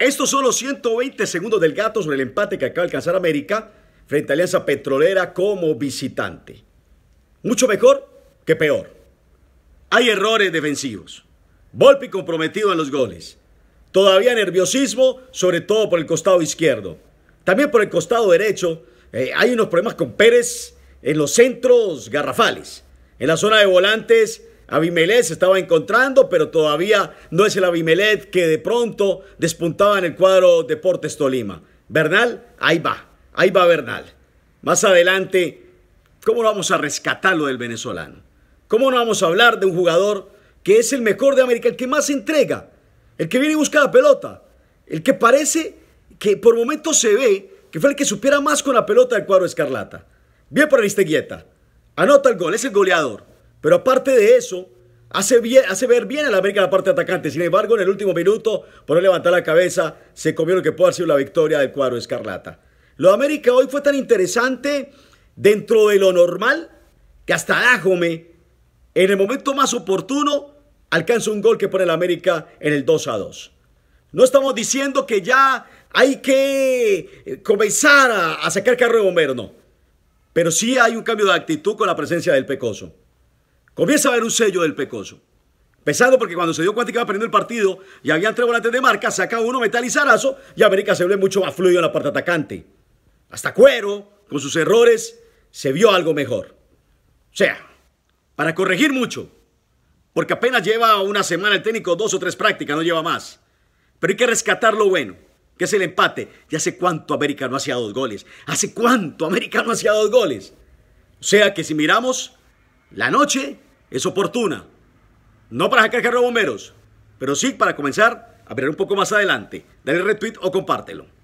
Estos son los 120 segundos del gato sobre el empate que acaba de alcanzar América frente a Alianza Petrolera como visitante. Mucho mejor que peor. Hay errores defensivos. Volpi comprometido en los goles. Todavía nerviosismo, sobre todo por el costado izquierdo. También por el costado derecho eh, hay unos problemas con Pérez en los centros garrafales. En la zona de volantes Abimelech se estaba encontrando, pero todavía no es el Abimelech que de pronto despuntaba en el cuadro Deportes Tolima. Bernal, ahí va, ahí va Bernal. Más adelante, ¿cómo vamos a rescatar lo del venezolano? ¿Cómo no vamos a hablar de un jugador que es el mejor de América, el que más entrega, el que viene y busca la pelota, el que parece que por momentos se ve que fue el que supiera más con la pelota del cuadro escarlata? Bien por Aristeguieta, anota el gol, es el goleador. Pero aparte de eso, hace, ver bien a la América la parte atacante. Sin embargo, en el último minuto, por no levantar la cabeza, se comió lo que puede haber sido la victoria del cuadro Escarlata. Lo de América hoy fue tan interesante dentro de lo normal que hasta Ajome en el momento más oportuno, alcanza un gol que pone la América en el 2 a 2. No estamos diciendo que ya hay que eh, comenzar a, a sacar carro de bombero, no. Pero sí hay un cambio de actitud con la presencia del Pecoso. Comienza a ver un sello del Pecoso. Pesado porque cuando se dio cuenta que iba perdiendo el partido y había tres volantes de marca, saca uno metalizarazo y y América se ve mucho más fluido en la parte atacante. Hasta Cuero, con sus errores, se vio algo mejor. O sea, para corregir mucho, porque apenas lleva una semana el técnico, dos o tres prácticas, no lleva más. Pero hay que rescatar lo bueno, que es el empate. Ya hace cuánto América no hacía dos goles? ¿Hace cuánto América no hacía dos goles? O sea que si miramos la noche, es oportuna. No para sacar carro de bomberos, pero sí para comenzar a ver un poco más adelante. Dale retweet o compártelo.